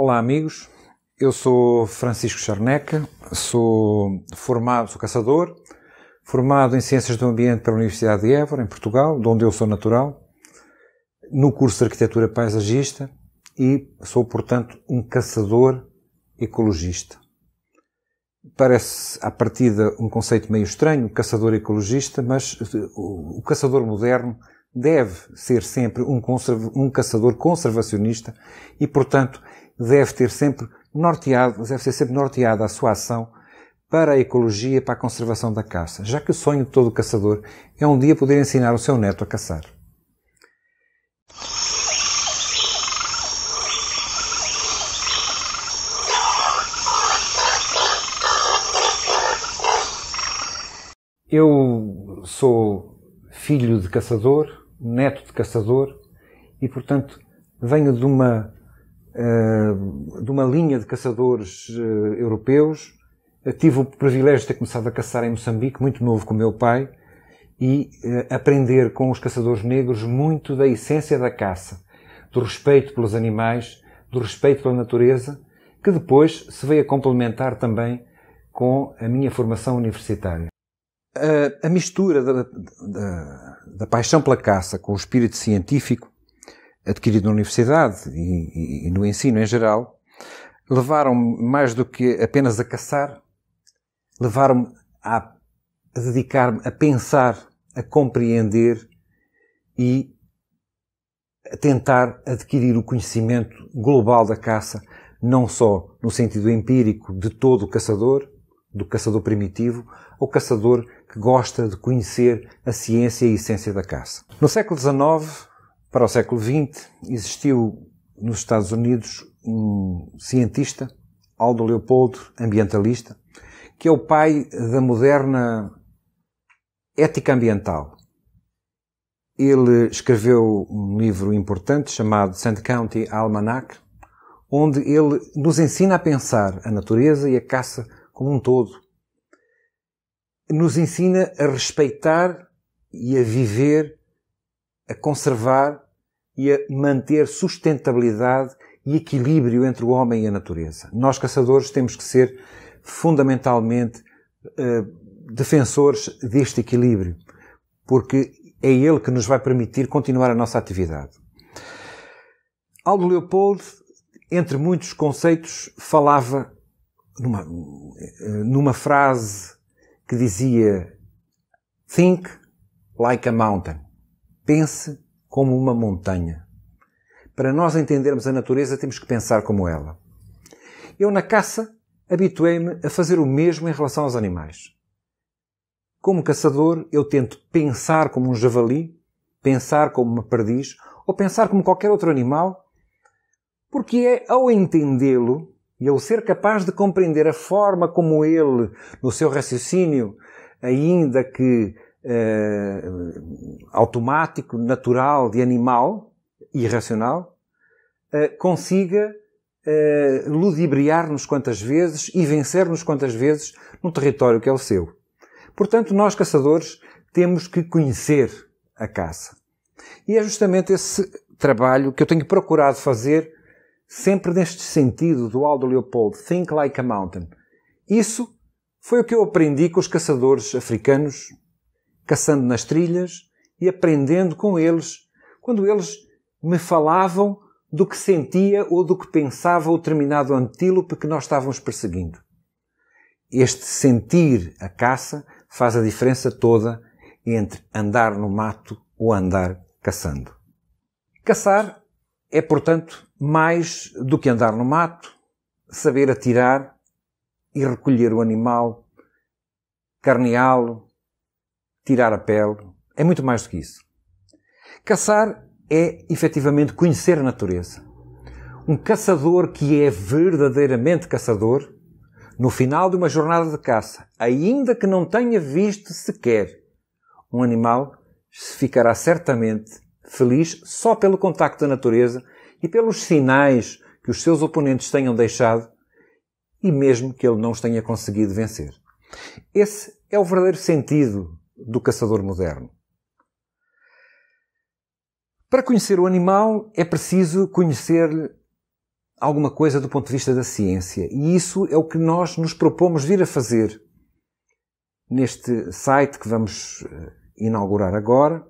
Olá, amigos. Eu sou Francisco Charneca, sou formado, sou caçador, formado em Ciências do Ambiente pela Universidade de Évora, em Portugal, de onde eu sou natural, no curso de Arquitetura Paisagista e sou, portanto, um caçador ecologista. Parece, à partida, um conceito meio estranho, caçador ecologista, mas o caçador moderno deve ser sempre um, um caçador conservacionista e, portanto, deve ter sempre norteado, deve ser sempre norteada a sua ação para a ecologia, para a conservação da caça, já que o sonho de todo caçador é um dia poder ensinar o seu neto a caçar. Eu sou filho de caçador, neto de caçador e, portanto, venho de uma eh, de uma linha de caçadores eh, europeus. Eh, tive o privilégio de ter começado a caçar em Moçambique, muito novo com o meu pai, e aprender com os caçadores negros muito da essência da caça, do respeito pelos animais, do respeito pela natureza, que depois se veio a complementar também com a minha formação universitária. A, a mistura da, da, da, paixão pela caça com o espírito científico adquirido na universidade e, e, e no ensino em geral, levaram-me mais do que apenas a caçar, levaram-me a, a dedicar-me a pensar, a compreender e a tentar adquirir o conhecimento global da caça, não só no sentido empírico de todo o caçador, do caçador primitivo, ao caçador que gosta de conhecer a ciência e a essência da caça. No século XIX, para o século XX, existiu nos Estados Unidos um cientista, Aldo Leopoldo, ambientalista, que é o pai da moderna ética ambiental. Ele escreveu um livro importante chamado Sand County Almanac, onde ele nos ensina a pensar a natureza e a caça como um todo. Nos ensina a respeitar e a viver a conservar e a manter sustentabilidade e equilíbrio entre o homem e a natureza. Nós, caçadores, temos que ser fundamentalmente uh, defensores deste equilíbrio, porque é ele que nos vai permitir continuar a nossa atividade. Aldo Leopoldo, entre muitos conceitos, falava numa, numa frase que dizia Think like a mountain. Pense como uma montanha. Para nós entendermos a natureza, temos que pensar como ela. Eu, na caça, habituei-me a fazer o mesmo em relação aos animais. Como caçador, eu tento pensar como um javali, pensar como uma perdiz ou pensar como qualquer outro animal, porque é ao entendê-lo e ao ser capaz de compreender a forma como ele, no seu raciocínio, ainda que eh, automático, natural, de animal, irracional, eh, consiga eh, ludibriar-nos quantas vezes e vencer-nos quantas vezes no território que é o seu. Portanto, nós caçadores temos que conhecer a caça. E é justamente esse trabalho que eu tenho procurado fazer sempre neste sentido do Aldo Leopold, Think Like a Mountain. Isso foi o que eu aprendi com os caçadores africanos caçando nas trilhas e aprendendo com eles, quando eles me falavam do que sentia ou do que pensava o determinado antílope que nós estávamos perseguindo. Este sentir a caça faz a diferença toda entre andar no mato ou andar caçando. Caçar é, portanto, mais do que andar no mato, saber atirar e recolher o animal, carneá-lo, tirar a pele, é muito mais do que isso. Caçar é efetivamente conhecer a natureza. Um caçador que é verdadeiramente caçador, no final de uma jornada de caça, ainda que não tenha visto sequer um animal, ficará certamente feliz só pelo contacto da natureza e pelos sinais que os seus oponentes tenham deixado e mesmo que ele não os tenha conseguido vencer. Esse é o verdadeiro sentido do caçador moderno. Para conhecer o animal é preciso conhecer alguma coisa do ponto de vista da ciência, e isso é o que nós nos propomos vir a fazer neste site que vamos eh, inaugurar agora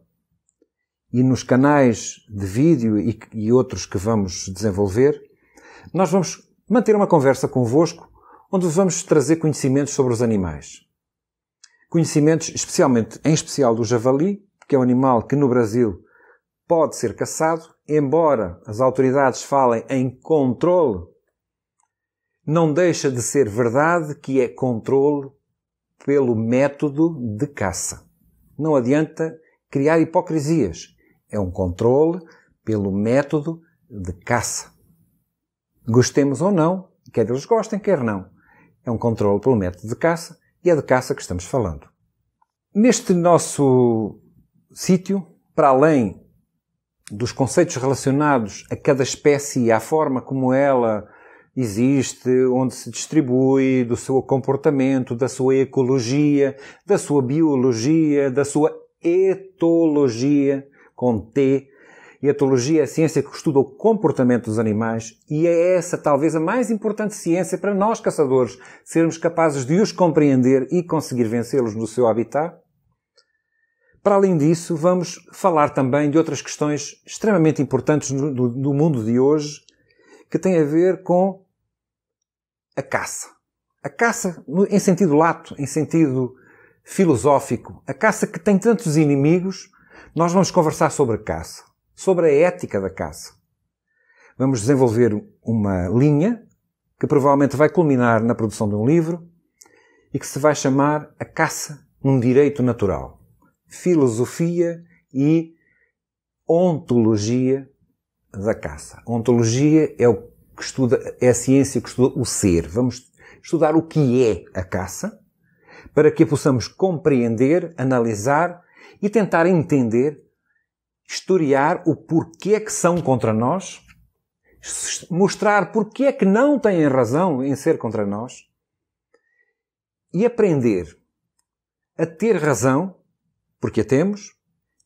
e nos canais de vídeo e, e outros que vamos desenvolver. Nós vamos manter uma conversa convosco onde vamos trazer conhecimentos sobre os animais. Conhecimentos, especialmente, em especial do javali, que é um animal que no Brasil pode ser caçado, embora as autoridades falem em controle, não deixa de ser verdade que é controle pelo método de caça. Não adianta criar hipocrisias. É um controle pelo método de caça. Gostemos ou não, quer eles gostem, quer não. É um controle pelo método de caça e é de caça que estamos falando. Neste nosso sítio, para além dos conceitos relacionados a cada espécie e à forma como ela existe, onde se distribui, do seu comportamento, da sua ecologia, da sua biologia, da sua etologia, com T, e a etologia é a ciência que estuda o comportamento dos animais e é essa talvez a mais importante ciência para nós caçadores sermos capazes de os compreender e conseguir vencê-los no seu habitat. Para além disso, vamos falar também de outras questões extremamente importantes no, no mundo de hoje que têm a ver com a caça. A caça em sentido lato, em sentido filosófico, a caça que tem tantos inimigos, nós vamos conversar sobre a caça sobre a ética da caça. Vamos desenvolver uma linha que provavelmente vai culminar na produção de um livro e que se vai chamar A Caça, um Direito Natural. Filosofia e ontologia da caça. ontologia é o que estuda, é a ciência que estuda o ser. Vamos estudar o que é a caça para que a possamos compreender, analisar e tentar entender historiar o porquê que são contra nós, mostrar porquê é que não têm razão em ser contra nós e aprender a ter razão, porque a temos,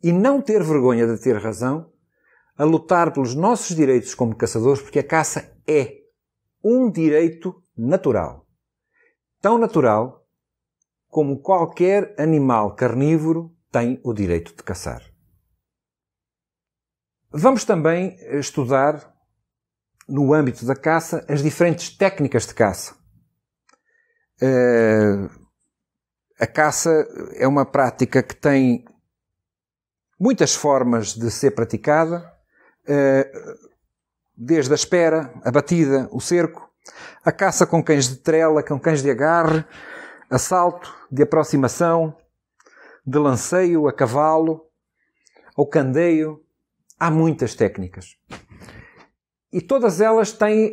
e não ter vergonha de ter razão, a lutar pelos nossos direitos como caçadores, porque a caça é um direito natural. Tão natural como qualquer animal carnívoro tem o direito de caçar. Vamos também eh, estudar, no âmbito da caça, as diferentes técnicas de caça. Eh, a caça é uma prática que tem muitas formas de ser praticada, eh, desde a espera, a batida, o cerco, a caça com cães de trela, com cães de agarre, assalto, de aproximação, de lanceio a cavalo, ao candeio, há muitas técnicas. E todas elas têm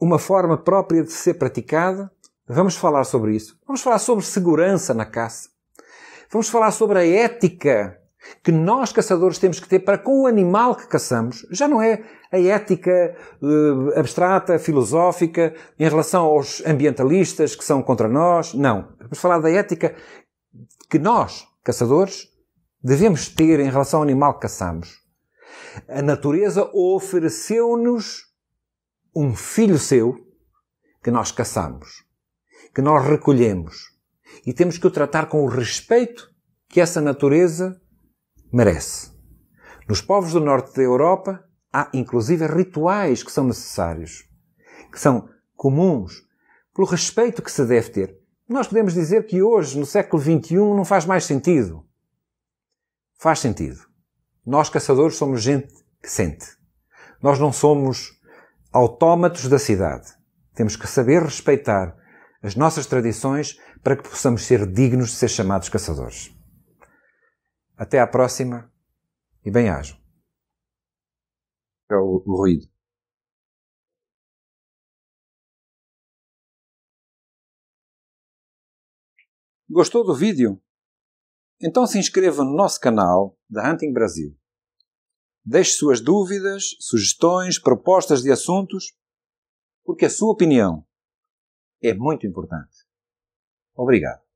uma forma própria de ser praticada. Vamos falar sobre isso. Vamos falar sobre segurança na caça. Vamos falar sobre a ética que nós caçadores temos que ter para com o animal que caçamos. Já não é a ética eh, abstrata, filosófica, em relação aos ambientalistas que são contra nós. Não. Vamos falar da ética que nós, caçadores, devemos ter em relação ao animal que caçamos. A natureza ofereceu-nos um filho seu que nós caçamos, que nós recolhemos e temos que o tratar com o respeito que essa natureza merece. Nos povos do norte da Europa há inclusive rituais que são necessários, que são comuns, pelo respeito que se deve ter. Nós podemos dizer que hoje, no século XXI, não faz mais sentido. Faz sentido. Nós, caçadores, somos gente que sente. Nós não somos autómatos da cidade. Temos que saber respeitar as nossas tradições para que possamos ser dignos de ser chamados caçadores. Até à próxima e bem-ajam. É o, o ruído. Gostou do vídeo? Então se inscreva no nosso canal da Hunting Brasil. Deixe suas dúvidas, sugestões, propostas de assuntos, porque a sua opinião é muito importante. Obrigado.